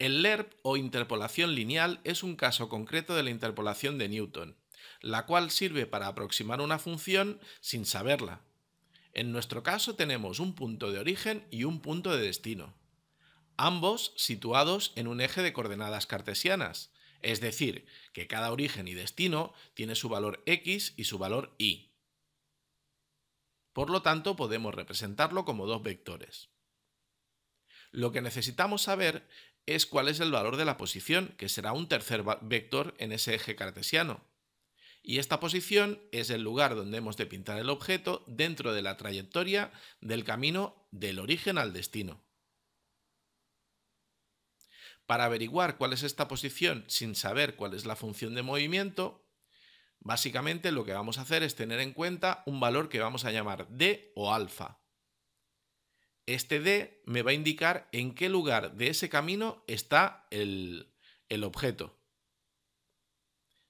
El LERP o interpolación lineal es un caso concreto de la interpolación de Newton, la cual sirve para aproximar una función sin saberla. En nuestro caso tenemos un punto de origen y un punto de destino, ambos situados en un eje de coordenadas cartesianas, es decir, que cada origen y destino tiene su valor x y su valor y. Por lo tanto, podemos representarlo como dos vectores. Lo que necesitamos saber es cuál es el valor de la posición, que será un tercer vector en ese eje cartesiano. Y esta posición es el lugar donde hemos de pintar el objeto dentro de la trayectoria del camino del origen al destino. Para averiguar cuál es esta posición sin saber cuál es la función de movimiento, básicamente lo que vamos a hacer es tener en cuenta un valor que vamos a llamar D o alfa este D me va a indicar en qué lugar de ese camino está el, objeto,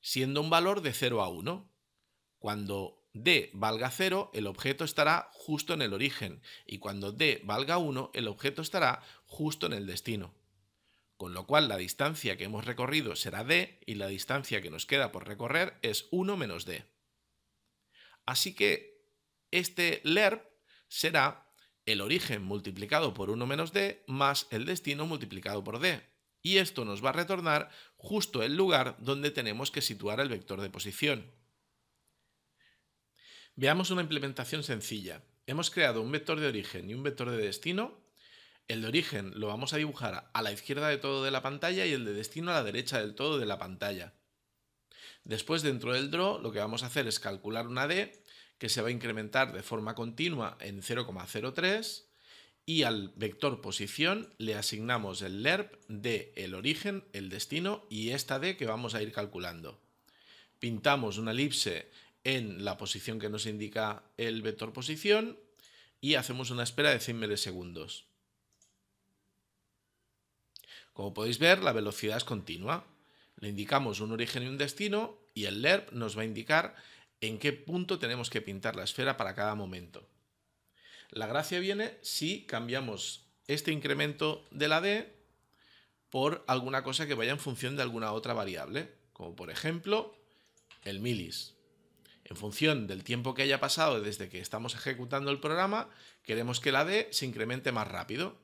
siendo un valor de 0 a 1. Cuando D valga 0, el objeto estará justo en el origen, y cuando D valga 1, el objeto estará justo en el destino. Con lo cual la distancia que hemos recorrido será D y la distancia que nos queda por recorrer es 1 menos D. Así que este LERP será el origen multiplicado por 1 menos d más el destino multiplicado por d. Y esto nos va a retornar justo el lugar donde tenemos que situar el vector de posición. Veamos una implementación sencilla. Hemos creado un vector de origen y un vector de destino. El de origen lo vamos a dibujar a la izquierda de todo de la pantalla y el de destino a la derecha del todo de la pantalla. Después dentro del draw lo que vamos a hacer es calcular una D que se va a incrementar de forma continua en 0,03 y al vector posición le asignamos el lerp de el origen, el destino y esta d que vamos a ir calculando. Pintamos una elipse en la posición que nos indica el vector posición y hacemos una espera de 100 milisegundos. Como podéis ver, la velocidad es continua. Le indicamos un origen y un destino y el lerp nos va a indicar en qué punto tenemos que pintar la esfera para cada momento. La gracia viene si cambiamos este incremento de la D por alguna cosa que vaya en función de alguna otra variable, como por ejemplo el milis. En función del tiempo que haya pasado desde que estamos ejecutando el programa, queremos que la D se incremente más rápido.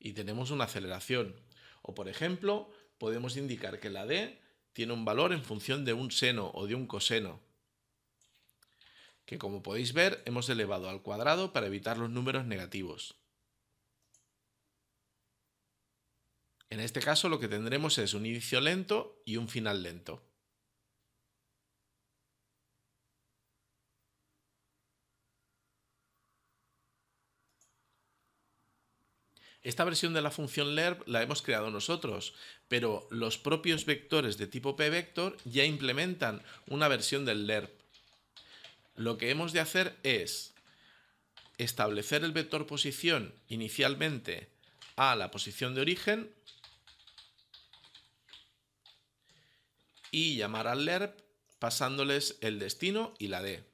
Y tenemos una aceleración. O por ejemplo, podemos indicar que la D tiene un valor en función de un seno o de un coseno, que como podéis ver hemos elevado al cuadrado para evitar los números negativos. En este caso lo que tendremos es un inicio lento y un final lento. Esta versión de la función lerp la hemos creado nosotros, pero los propios vectores de tipo pvector ya implementan una versión del lerp. Lo que hemos de hacer es establecer el vector posición inicialmente a la posición de origen y llamar al lerp pasándoles el destino y la d.